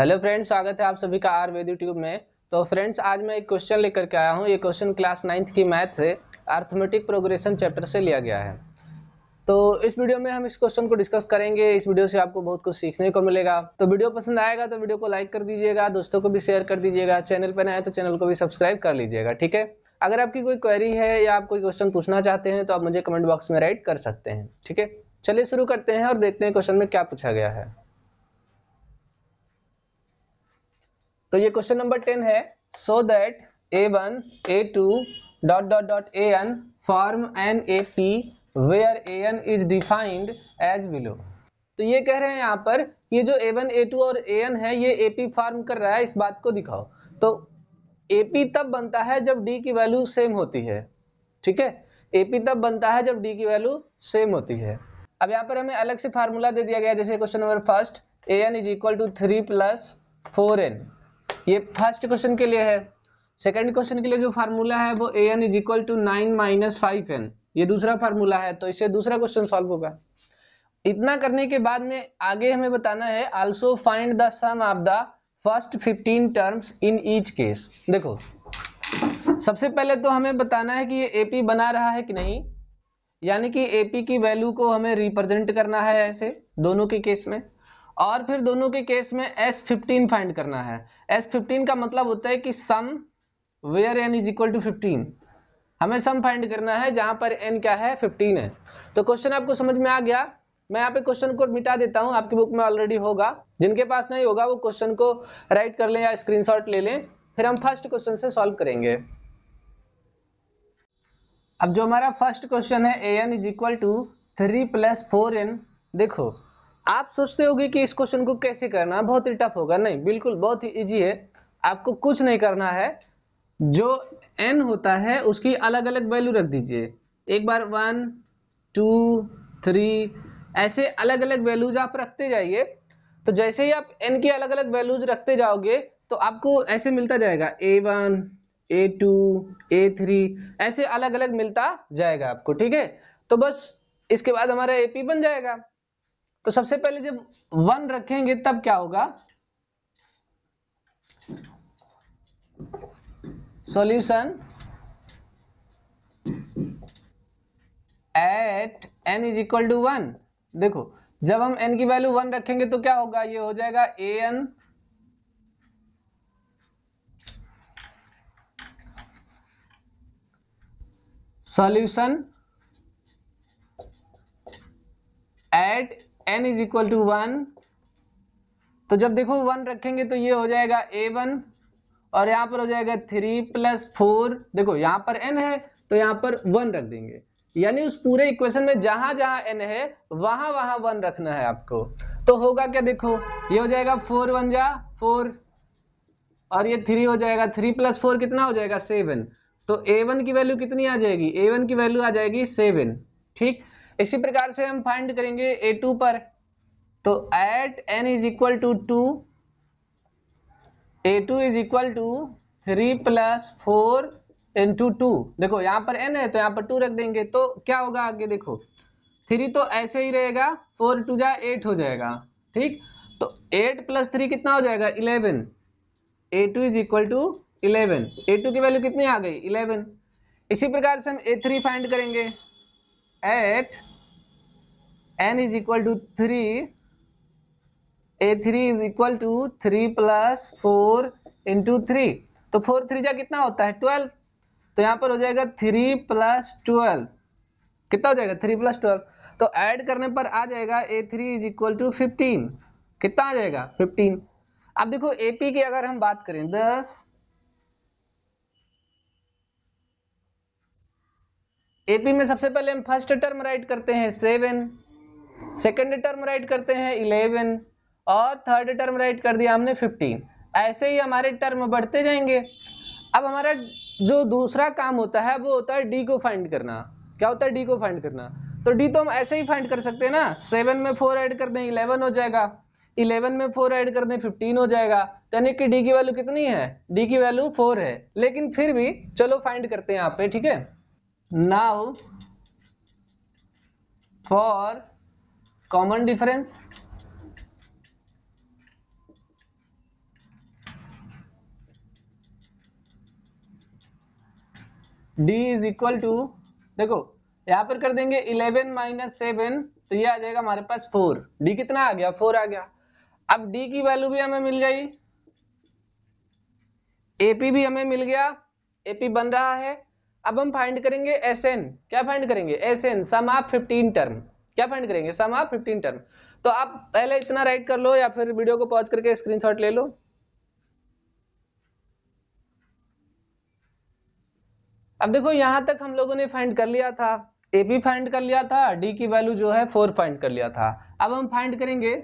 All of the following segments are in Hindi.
हेलो फ्रेंड्स स्वागत है आप सभी का आर वेद यूट्यूब में तो फ्रेंड्स आज मैं एक क्वेश्चन लेकर के आया हूँ ये क्वेश्चन क्लास नाइन्थ की मैथ से आर्थमेटिक प्रोग्रेशन चैप्टर से लिया गया है तो इस वीडियो में हम इस क्वेश्चन को डिस्कस करेंगे इस वीडियो से आपको बहुत कुछ सीखने को मिलेगा तो वीडियो पसंद आएगा तो वीडियो को लाइक कर दीजिएगा दोस्तों को भी शेयर कर दीजिएगा चैनल पर नए तो चैनल को भी सब्सक्राइब कर लीजिएगा ठीक है अगर आपकी कोई क्वेरी है या आप कोई क्वेश्चन पूछना चाहते हैं तो आप मुझे कमेंट बॉक्स में राइट कर सकते हैं ठीक है चलिए शुरू करते हैं और देखते हैं क्वेश्चन में क्या पूछा गया है तो ये क्वेश्चन नंबर टेन है so that a one a two dot dot dot a n form an A P where a n is defined as below तो ये कह रहे हैं यहाँ पर ये जो ए वन ए टू और ए एन है ये ए पी फॉर्म कर रहा है इस बात को दिखाओ तो ए पी तब बनता है जब डी की वैल्यू सेम होती है ठीक है ए पी तब बनता है जब डी की वैल्यू सेम होती है अब यहाँ पर हमें अलग से फार्मूला दे दिया गया जैसे question number first a n is equal to three plus four n ये फर्स्ट क्वेश्चन के लिए है सेकंड क्वेश्चन के लिए जो फार्मूला है वो a n is equal to nine minus five n ये दूसरा फार्मूला है तो इससे दूसरा क्वेश्चन सॉल्व होगा इतना करने के बाद में आगे हमें बताना है also find the sum of the first fifteen terms in each case देखो सबसे पहले तो हमें बताना है कि ये एपी बना रहा है कि नहीं यानी कि एपी की वैल्यू को हमें रिप्रेजेंट करना है ऐसे दोनों के केस में और फिर दोनों के केस में एस फिफ्टीन फाइंड करना है एस फिफ्टीन का मतलब होता है कि sum where n is equal to fifteen हमें सम फाइंड करना है जहां पर एन क्या है फिफ्टीन है तो क्वेश्चन आपको समझ में आ गया मैं यहाँ पे क्वेश्चन को मिटा देता हूँ आपकी बुक में ऑलरेडी होगा जिनके पास नहीं होगा वो क्वेश्चन को राइट कर लें या स्क्रीनशॉट ले लें फिर हम फर्स्ट क्वेश्चन से सॉल्व करेंगे अब जो हमारा फर्स्ट क्वेश्चन है a n is equal to three plus four n देखो आप सोचते होगे कि इस क्वेश्चन को कैसे करना बहुत ही टफ होगा नहीं बिल्कुल बहुत ही ईजी है आपको कुछ नहीं करना है जो एन होता है उसकी अलग अलग वैल्यू रख दीजिए एक बार वन टू थ्री ऐसे अलग अलग वैल्यूज आप रखते जाइए तो जैसे ही आप एन की अलग अलग वैल्यूज रखते जाओगे तो आपको ऐसे मिलता जाएगा a one a two a three ऐसे अलग अलग मिलता जाएगा आपको ठीक है तो बस इसके बाद हमारा ए पी बन जाएगा तो सबसे पहले जब वन रखेंगे तब क्या होगा solution at n is equal to one देखो जब हम एन की वैल्यू वन रखेंगे तो क्या होगा ये हो जाएगा a n solution at n is equal to one तो जब देखो वन रखेंगे तो ये हो जाएगा ए वन और यहां पर हो जाएगा थ्री प्लस फोर देखो यहां पर एन है तो यहां पर वन रख देंगे यानी उस पूरे इक्वेशन में जहां जहां एन है वहां वहां वन रखना है आपको तो होगा क्या देखो ये हो जाएगा फोर वन जा फोर और ये थ्री हो जाएगा थ्री प्लस फोर कितना हो जाएगा सेवन तो ए वन की वैल्यू कितनी आ जाएगी ए वन की वैल्यू आ जाएगी सेवन ठीक इसी प्रकार से हम फाइंड करेंगे ए टू पर तो at n is equal to two a two is equal to three plus four into two देखो यहां पर एन है तो यहां पर टू रख देंगे तो क्या होगा आगे देखो थ्री तो ऐसे ही रहेगा फोर टू जा एट हो जाएगा ठीक तो एट प्लस थ्री कितना हो जाएगा eleven a two is equal to eleven a two की वैल्यू कितनी आ गई इलेवन इसी प्रकार से हम ए थ्री फाइंड करेंगे at n is equal to three a three is equal to three plus four into three तो फोर थ्री जा कितना होता है ट्वेल्व तो यहां पर हो जाएगा थ्री प्लस ट्वेल्व कितना हो जाएगा थ्री प्लस ट्वेल्व तो ऐड करने पर आ जाएगा a three is equal to fifteen कितना आ जाएगा फिफ्टीन अब देखो एपी की अगर हम बात करें दस एपी में सबसे पहले हम फर्स्ट टर्म राइट करते हैं सेवन सेकेंड टर्म राइट करते हैं इलेवन और थर्ड टर्म राइट कर दिया हमने फिफ्टीन ऐसे ही हमारे टर्म बढ़ते जाएंगे अब हमारा जो दूसरा काम होता है वो होता है डी को फाइंड करना क्या होता है डी को फाइंड करना तो डी तो हम ऐसे ही फाइंड कर सकते हैं ना सेवन में फोर ऐड कर दें इलेवन हो जाएगा इलेवन में फोर ऐड कर दें फिफ्टीन हो जाएगा तो यानी कि डी की वैल्यू कितनी है डी की वैल्यू फोर है लेकिन फिर भी चलो फाइंड करते हैं यहाँ पे ठीक है now for common difference d is equal to देखो यहां पर कर देंगे इलेवन माइनस सेवन तो ये आ जाएगा हमारे पास फोर d कितना आ गया फोर आ गया अब d की वैल्यू भी हमें मिल गई ap भी हमें मिल गया ap बन रहा है अब हम फाइंड करेंगे sn क्या फाइंड करेंगे sn सम ऑफ 15 टर्म क्या फाइंड करेंगे सम ऑफ 15 टर्म तो आप पहले इतना राइट कर लो या फिर वीडियो को पॉज करके स्क्रीनशॉट ले लो अब देखो यहां तक हम लोगों ने फाइंड कर लिया था ए भी फाइंड कर लिया था डी की वैल्यू जो है फोर फाइंड कर लिया था अब हम फाइंड करेंगे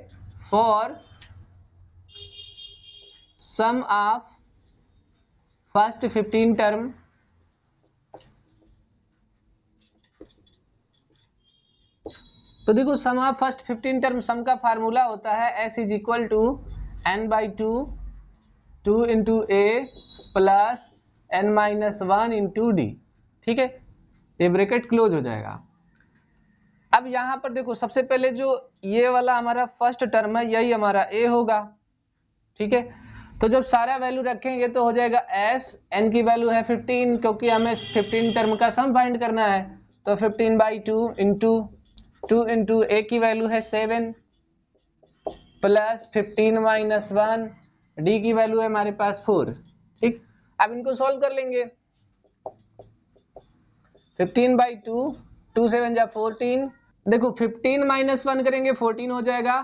for sum of first 15 term तो देखो sum of first fifteen term sum का फार्मूला होता है S is equal to n by two two into a plus n minus one into d ठीक है ये ब्रेकेट क्लोज हो जाएगा अब यहाँ पर देखो सबसे पहले जो ये वाला हमारा फर्स्ट टर्म है यही हमारा ए होगा ठीक है तो जब सारा वैल्यू रखेंगे तो हो जाएगा एस एन की वैल्यू है 15 क्योंकि हमें 15 टर्म का सम फाइंड करना है तो 15 by two into two into a की वैल्यू है seven plus fifteen minus one d की वैल्यू है हमारे पास फोर ठीक अब इनको सॉल्व कर लेंगे fifteen by two two seven जा फोर्टीन देखो फिफ्टीन माइनस वन करेंगे फोर्टीन हो जाएगा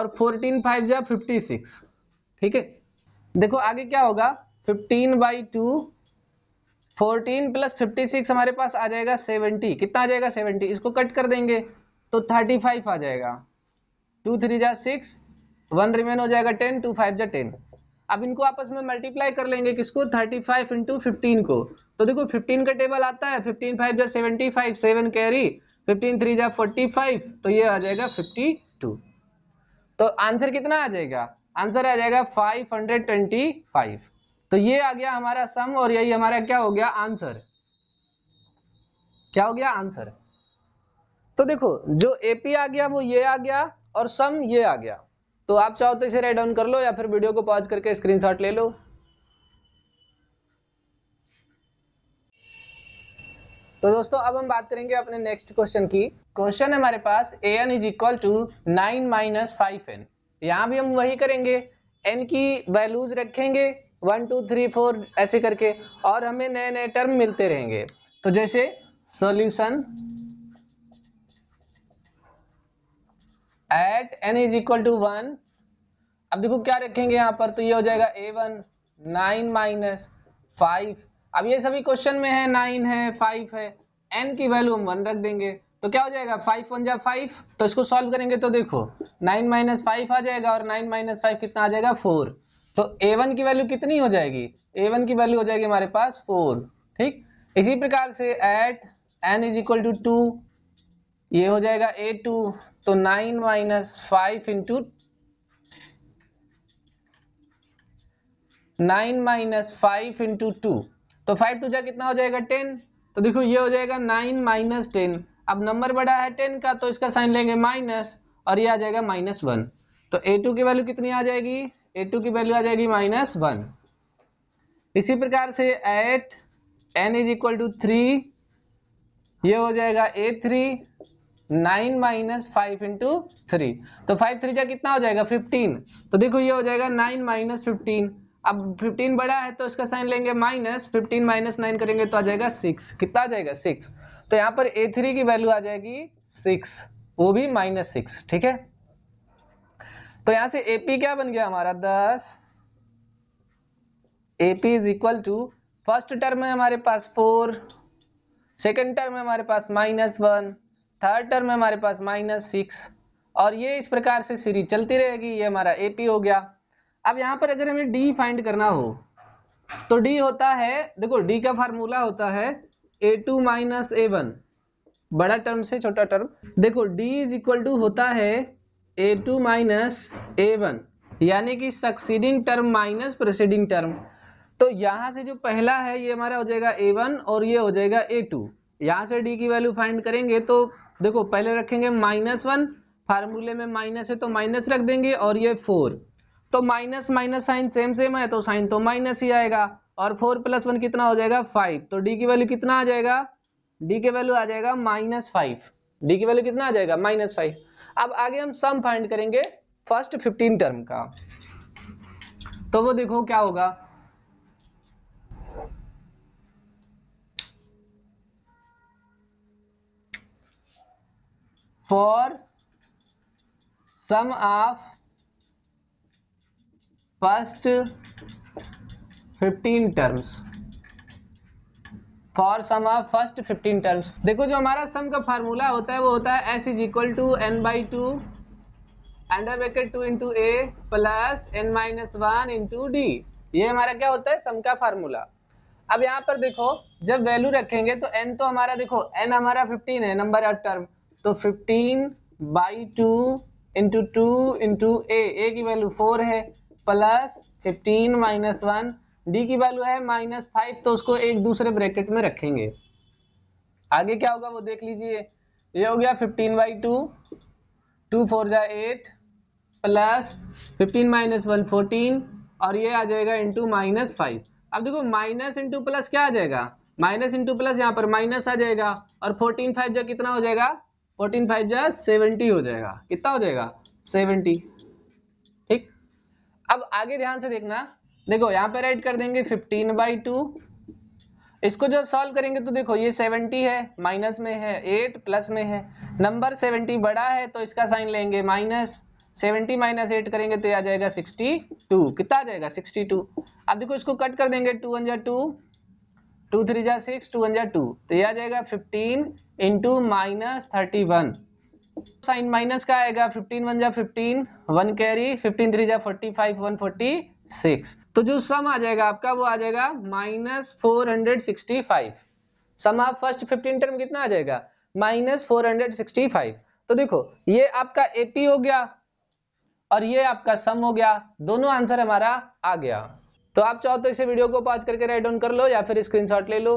और फोर्टीन फाइव जा फिफ्टी सिक्स ठीक है देखो आगे क्या होगा fifteen by two fourteen plus fifty six हमारे पास आ जाएगा सेवेंटी कितना आ जाएगा सेवेंटी इसको कट कर देंगे तो थर्टी फाइव आ जाएगा टू थ्री जा सिक्स वन रिमेन हो जाएगा टेन टू फाइव जा टेन अब इनको आपस में मल्टीप्लाई कर लेंगे किसको थर्टी फाइव इंटू फिफ्टीन को तो देखो फिफ्टीन का टेबल आता है फिफ्टीन फाइव जा seventy five seven carry fifteen three जा फोर्टी फाइव तो ये आ जाएगा फिफ्टी टू तो आंसर कितना आ जाएगा आंसर आ जाएगा फाइव हंड्रेड ट्वेंटी फाइव तो ये आ गया हमारा सम और यही हमारा क्या हो गया आंसर क्या हो गया आंसर तो देखो जो एपी आ गया वो ये आ गया और सम ये आ गया तो आप चाहो तो इसे राइट डाउन कर लो या फिर वीडियो को पॉज करके स्क्रीनशॉट ले लो तो दोस्तों अब हम बात करेंगे अपने नेक्स्ट क्वेश्चन की क्वेश्चन है हमारे पास a n is equal to nine minus five n यहाँ भी हम वही करेंगे एन की वैल्यूज रखेंगे वन टू थ्री फोर ऐसे करके और हमें नए नए टर्म मिलते रहेंगे तो जैसे solution at n is equal to one अब देखो क्या रखेंगे यहाँ पर तो ये हो जाएगा a one nine minus five अब ये सभी क्वेश्चन में है नाइन है फाइव है एन की वैल्यू हम वन रख देंगे तो क्या हो जाएगा फाइव वन जा फाइव तो इसको सॉल्व करेंगे तो देखो नाइन माइनस फाइव आ जाएगा और नाइन माइनस फाइव कितना आ जाएगा फोर तो ए वन की वैल्यू कितनी हो जाएगी ए वन की वैल्यू हो जाएगी हमारे पास फोर ठीक इसी प्रकार से at n is equal to two ये हो जाएगा ए टू तो nine minus five into nine minus five into two तो फाइव टू जा कितना हो जाएगा टेन तो देखो ये हो जाएगा नाइन माइनस टेन अब नंबर बड़ा है टेन का तो इसका साइन लेंगे माइनस और ये आ जाएगा माइनस वन तो ए टू की वैल्यू कितनी आ जाएगी ए टू की वैल्यू आ जाएगी माइनस वन इसी प्रकार से at n is equal to three ये हो जाएगा a three nine minus five into three तो फाइव थ्री जा कितना हो जाएगा फिफ्टीन तो देखो ये हो जाएगा नाइन माइनस फिफ्टीन अब फिफ्टीन बड़ा है तो इसका साइन लेंगे माइनस फिफ्टीन माइनस नाइन करेंगे तो आ जाएगा सिक्स कितना आ जाएगा सिक्स तो यहाँ पर ए थ्री की वैल्यू आ जाएगी सिक्स वो भी माइनस सिक्स ठीक है तो यहां से एपी क्या बन गया हमारा दस AP is equal to first term में हमारे पास फोर सेकेंड टर्म में हमारे पास माइनस वन थर्ड टर्म है हमारे पास माइनस सिक्स और ये इस प्रकार से सीरीज चलती रहेगी ये हमारा ए पी हो गया अब यहाँ पर अगर हमें डी फाइंड करना हो तो डी होता है देखो डी का फार्मूला होता है a two minus a one बड़ा टर्म से छोटा टर्म देखो डी इज इक्वल टू होता है a two minus a one यानी कि succeeding term minus proceeding term तो यहाँ से जो पहला है ये हमारा हो जाएगा ए वन और ये हो जाएगा ए टू यहाँ से डी की वैल्यू फाइंड करेंगे तो देखो पहले रखेंगे माइनस वन फार्मूले में माइनस है तो माइनस रख देंगे और ये फोर तो minus minus sign same same है तो साइन तो माइनस ही आएगा और फोर प्लस वन कितना हो जाएगा फाइव तो डी की वैल्यू कितना आ जाएगा डी के वैल्यू आ जाएगा माइनस फाइव डी की वैल्यू कितना आ जाएगा माइनस फाइव अब आगे हम सम फाइंड करेंगे फर्स्ट फिफ्टीन टर्म का तो वो देखो क्या होगा for sum of first 15 terms for sum of first 15 terms देखो जो हमारा सम का फार्मूला होता है वो होता है S is equal to n by two under bracket two into a plus n minus one into d ये हमारा क्या होता है सम का फार्मूला अब यहाँ पर देखो जब वैल्यू रखेंगे तो एन तो हमारा देखो एन हमारा 15 है नंबर ऑफ टर्म तो 15 by two into two into a a की वैल्यू फोर है plus fifteen minus one d की वैल्यू है माइनस फाइव तो उसको एक दूसरे ब्रैकेट में रखेंगे आगे क्या होगा वो देख लीजिए ये हो गया 15 बाई टू टू फोर जा eight plus fifteen minus one fourteen और ये आ जाएगा इंटू माइनस फाइव अब देखो माइनस इंटू प्लस क्या आ जाएगा माइनस इंटू प्लस यहाँ पर माइनस आ जाएगा और फोर्टीन फाइव जो कितना हो जाएगा फोर्टीन फाइव जो है सेवेंटी हो जाएगा कितना हो जाएगा सेवेंटी ठीक अब आगे ध्यान से देखना देखो यहाँ पर एड कर देंगे फिफ्टीन बाई टू इसको जब सॉल्व करेंगे तो देखो ये सेवेंटी है माइनस में है एट प्लस में है नंबर सेवेंटी बड़ा है तो इसका साइन लेंगे माइनस सेवेंटी माइनस एट करेंगे तो आ जाएगा सिक्सटी टू कितना आ जाएगा सिक्सटी टू अब देखो इसको कट कर देंगे टू वन जा टू टू थ्री जा सिक्स टू वन जा टू तो यह आ जाएगा fifteen into minus thirty one sign minus का आएगा फिफ्टीन वन जा fifteen one carry fifteen three जा forty five one forty six तो जो सम आ जाएगा आपका वो आ जाएगा minus four hundred sixty five sum आप फर्स्ट फिफ्टीन टर्म कितना आ जाएगा minus four hundred sixty five तो देखो ये आपका एपी हो गया और ये आपका सम हो गया दोनों आंसर हमारा आ गया तो आप चाहो तो इसे वीडियो को पॉज करके राइट डाउन कर लो या फिर स्क्रीनशॉट ले लो